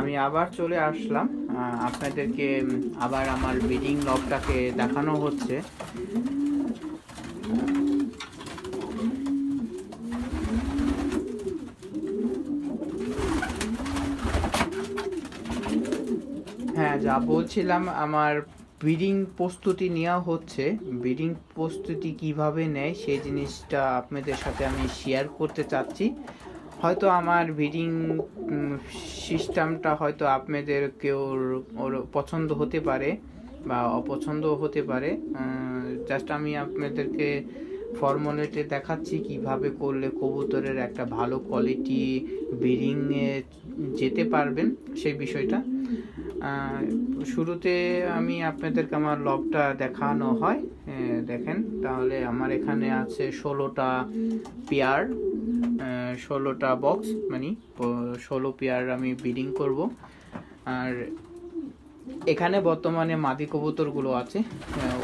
আমি আবার চলে আসলাম আপনাদেরকে আবার আমার বিডিং লকটাকে দেখানো হচ্ছে হ্যাঁ যা বলছিলাম আমার ব্রিডিং প্রস্তুতি নেওয়া হচ্ছে ব্রিডিং প্রস্তুতি কিভাবে নেয় সেই জিনিসটা আপনাদের সাথে আমি শেয়ার করতে চাচ্ছি হয়তো আমার ভিডিং সিস্টেমটা হয়তো আপনাদের কেউ ওর পছন্দ হতে পারে বা অপছন্দ হতে পারে জাস্ট আমি আপনাদেরকে ফর্মুলেটে দেখাচ্ছি কিভাবে করলে কবুতরের একটা ভালো কোয়ালিটি ব্রিডিংয়ে যেতে পারবেন সেই বিষয়টা শুরুতে আমি আপনাদেরকে আমার লবটা দেখানো হয় দেখেন তাহলে আমার এখানে আছে ষোলোটা পেয়ার ষোলোটা বক্স মানে ষোলো পেয়ার আমি বিডিং করব আর এখানে বর্তমানে মাদি কবুতরগুলো আছে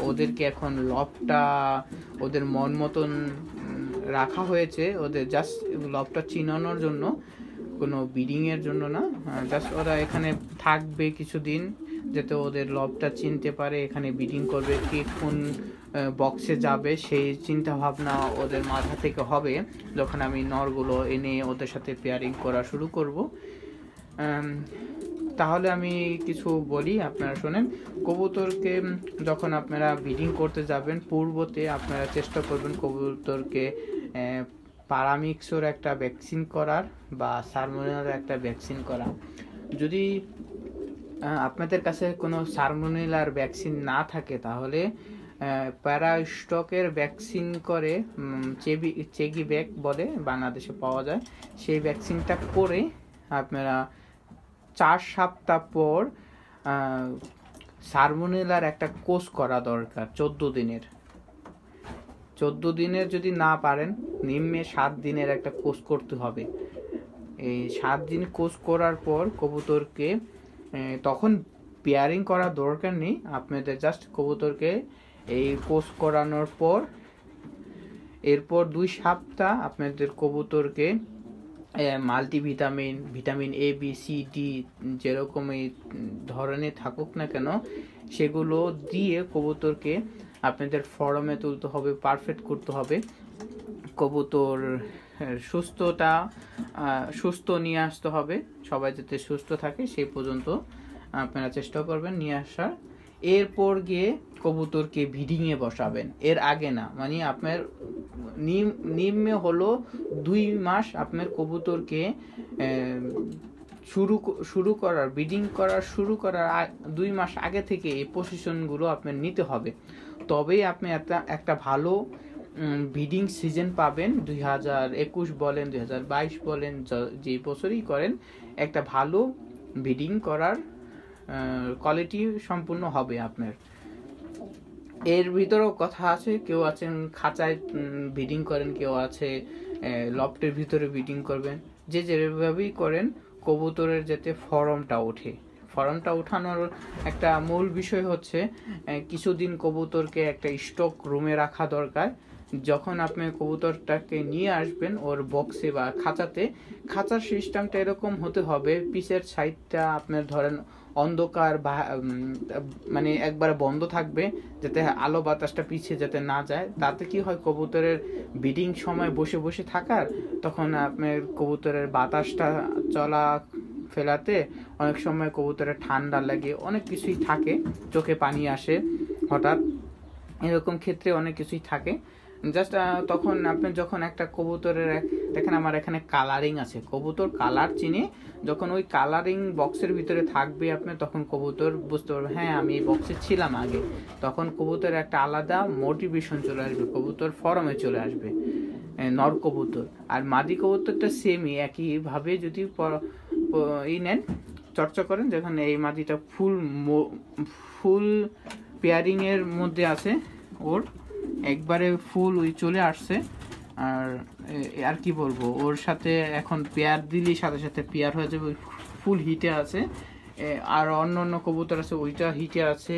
ওদেরকে এখন লবটা ওদের মন মতন রাখা হয়েছে ওদের জাস্ট লবটা চিনানোর জন্য কোনো ব্রিডিংয়ের জন্য না জাস্ট হ্যাঁ, ওরা এখানে থাকবে কিছুদিন যাতে ওদের লবটা চিনতে পারে এখানে ব্রিডিং করবে কে কোন বক্সে যাবে সেই চিন্তা ভাবনা ওদের মাথা থেকে হবে যখন আমি নরগুলো এনে ওদের সাথে পেয়ারিং করা শুরু করব তাহলে আমি কিছু বলি আপনারা শোনেন কবুতরকে যখন আপনারা ব্রিডিং করতে যাবেন পূর্বতে আপনারা চেষ্টা করবেন কবুতরকে পারামিক্সোর একটা ভ্যাকসিন করার বা সারমোনেলার একটা ভ্যাকসিন করা যদি আপনাদের কাছে কোনো সারমোনেলার ভ্যাকসিন না থাকে তাহলে প্যারাস্টকের ভ্যাকসিন করে চেবি চেগি ব্যাগ বলে বাংলাদেশে পাওয়া যায় সেই ভ্যাকসিনটা করে আপনারা চার সপ্তাহ পর সারমোনিলার একটা কোর্স করা দরকার চোদ্দো দিনের চোদ্দ দিনের যদি না পারেন নিম্নে সাত দিনের একটা কোর্স করতে হবে এই সাত দিন কোর্স করার পর কবুতরকে তখন পেয়ারিং করার দরকার নেই আপনাদের জাস্ট কবুতরকে এই কোর্স করানোর পর এরপর দুই সপ্তাহ আপনাদের কবুতরকে multivitamin vitamin A B C D যেরকমই ধরনের থাকুক না কেন সেগুলো দিয়ে কবুতরকে আপনাদের ফরমে তুলতে হবে পারফেক্ট করতে হবে কবুতর সুস্থতা সুস্থ নিয়ে আসতে হবে সবাই যাতে সুস্থ থাকে সেই পর্যন্ত আপনারা চেষ্টা করবেন নিয়ে আসার এরপর গিয়ে কবুতরকে ভিডিংয়ে বসাবেন এর আগে না মানে আপনার নিম নিম্নে হলো দুই মাস আপনার কবুতরকে শুরু শুরু করার ব্রিডিং করার শুরু করার দুই মাস আগে থেকে এই পজিশনগুলো আপনার নিতে হবে তবেই আপনি একটা একটা ভালো বিডিং সিজন পাবেন দুই হাজার একুশ বলেন দুই হাজার বাইশ বলেন যে বছরই করেন একটা ভালো বিডিং করার কোয়ালিটি সম্পূর্ণ হবে আপনার এর ভিতরেও কথা আছে কেউ আছেন খাঁচায় বিডিং করেন কেউ আছে লফটের ভিতরে বিডিং করবেন যে যেভাবেই করেন কবুতরের যাতে ফরমটা ওঠে ফর্মটা ওঠানোর একটা মূল বিষয় হচ্ছে কিছুদিন কবুতরকে একটা স্টক রুমে রাখা দরকার যখন আপনি কবুতরটাকে নিয়ে আসবেন ওর বক্সে বা খাঁচাতে খাঁচার সিস্টেমটা এরকম হতে হবে পিসের সাইডটা আপনার ধরেন অন্ধকার বা মানে একবার বন্ধ থাকবে যাতে আলো বাতাসটা পিছিয়ে যাতে না যায় তাতে কি হয় কবুতরের ব্রিডিং সময় বসে বসে থাকার তখন আপনার কবুতরের বাতাসটা চলা ফেলাতে অনেক সময় কবুতরে ঠান্ডা লাগে অনেক কিছুই থাকে চোখে পানি আসে হঠাৎ এরকম ক্ষেত্রে অনেক কিছুই থাকে জাস্ট তখন আপনি যখন একটা কবুতরের দেখেন আমার এখানে কালারিং আছে কবুতর কালার চিনে যখন ওই কালারিং বক্সের ভিতরে থাকবে আপনি তখন কবুতর বুঝতে পারবেন হ্যাঁ আমি এই বক্সে ছিলাম আগে তখন কবুতর একটা আলাদা মোটিভেশন চলে আসবে কবুতর ফরমে চলে আসবে নর কবুতর আর মাদি কবুতরটা সেমই একইভাবে যদি ই নেন চর্চা করেন যেখানে এই মাটিটা ফুল ফুল পেয়ারিংয়ের মধ্যে আছে ওর একবারে ফুল ওই চলে আসছে আর আর কি বলবো ওর সাথে এখন পেয়ার দিলেই সাথে সাথে পেয়ার হয়ে যাবে ফুল হিটে আছে আর অন্য অন্য কবুতর আছে ওইটা হিটে আছে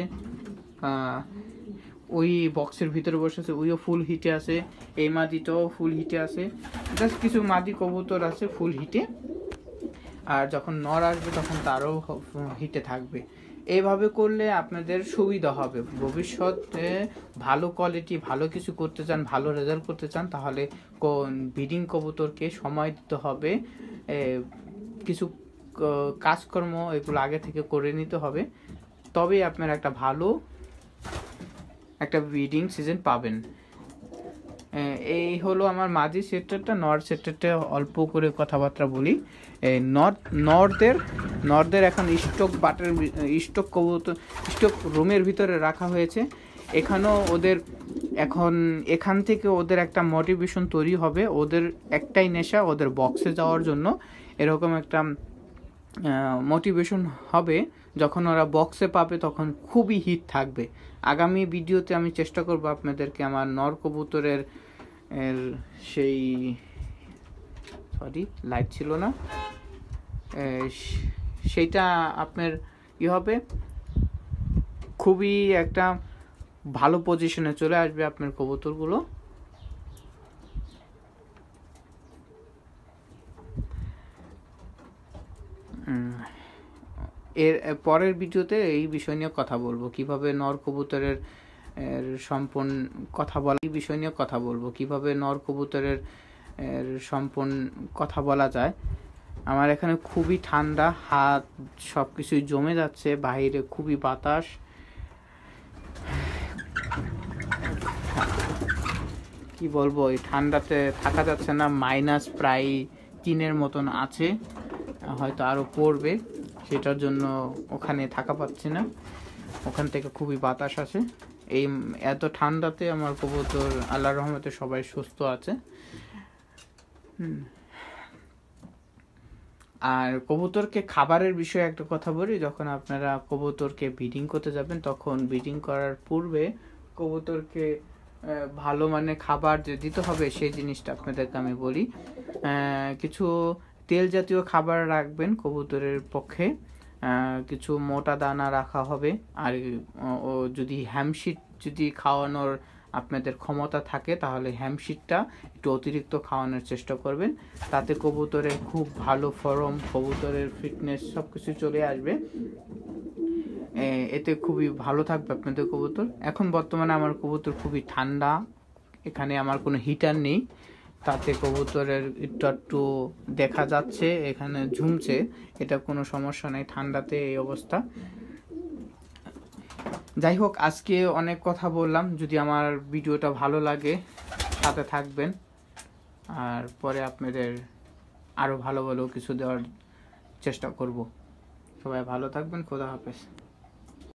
ওই বক্সের ভিতরে বসে আছে ওইও ফুল হিটে আছে এই মাদিটাও ফুল হিটে আছে জাস্ট কিছু মাদি কবুতর আছে ফুল হিটে আর যখন নর আসবে তখন তারও হিটে থাকবে এইভাবে করলে আপনাদের সুবিধা হবে ভবিষ্যতে ভালো কোয়ালিটি ভালো কিছু করতে চান ভালো রেজাল্ট করতে চান তাহলে ব্রিডিং কবুতরকে সময় দিতে হবে কিছু কাজকর্ম এগুলো আগে থেকে করে নিতে হবে তবেই আপনারা একটা ভালো একটা ব্রিডিং সিজন পাবেন এই হলো আমার মাঝি সেক্টরটা নর্থ সেক্টরটা অল্প করে কথাবার্তা বলি এই নর্থ নর্থের নর্থের এখন স্টক বাটার স্টক কবুতর স্টক রুমের ভিতরে রাখা হয়েছে এখানেও ওদের এখন এখান থেকে ওদের একটা মোটিভেশন তৈরি হবে ওদের একটাই নেশা ওদের বক্সে যাওয়ার জন্য এরকম একটা মোটিভেশন হবে যখন ওরা বক্সে পাবে তখন খুবই হিট থাকবে আগামী ভিডিওতে আমি চেষ্টা করবো আপনাদেরকে আমার নর কবুতরের এর সেই সরি লাইট ছিল না সেইটা আপনার ই হবে খুবই একটা ভালো পজিশনে চলে আসবে আপনার কবুতরগুলো এর পরের ভিডিওতে এই বিষয় নিয়ে কথা বলবো কিভাবে নর কবুতরের সম্পূর্ণ কথা বলা এই বিষয় নিয়ে কথা বলবো কিভাবে নর কবুতরের সম্পূর্ণ কথা বলা যায় আমার এখানে খুবই ঠান্ডা হাত সব কিছুই জমে যাচ্ছে বাইরে খুবই বাতাস কি বলবো এই ঠান্ডাতে থাকা যাচ্ছে না মাইনাস প্রায় তিনের মতন আছে হয়তো আরও পড়বে সেটার জন্য ওখানে থাকা পাচ্ছি না ওখান থেকে খুবই বাতাস আসে এই এত ঠান্ডাতে আমার কবুতর আল্লাহ রহমতে সবাই সুস্থ আছে আর কবুতরকে খাবারের বিষয়ে একটা কথা বলি যখন আপনারা কবুতরকে ব্রিডিং করতে যাবেন তখন ব্রিডিং করার পূর্বে কবুতরকে ভালো মানে খাবার যে দিতে হবে সেই জিনিসটা আপনাদেরকে আমি বলি কিছু তেল জাতীয় খাবার রাখবেন কবুতরের পক্ষে কিছু মোটা দানা রাখা হবে আর ও যদি হ্যামশিট যদি খাওয়ানোর আপনাদের ক্ষমতা থাকে তাহলে হ্যামশিটটা একটু অতিরিক্ত খাওয়ানোর চেষ্টা করবেন তাতে কবুতরের খুব ভালো ফরম কবুতরের ফিটনেস সব কিছু চলে আসবে এতে খুবই ভালো থাকবে আপনাদের কবুতর এখন বর্তমানে আমার কবুতর খুবই ঠান্ডা এখানে আমার কোনো হিটার নেই তাতে কবুতরের একটু একটু দেখা যাচ্ছে এখানে ঝুমছে এটা কোনো সমস্যা নেই ঠান্ডাতে এই অবস্থা যাই হোক আজকে অনেক কথা বললাম যদি আমার ভিডিওটা ভালো লাগে সাথে থাকবেন আর পরে আপনাদের আরও ভালো ভালো কিছু দেওয়ার চেষ্টা করব সবাই ভালো থাকবেন খোদা হাফেজ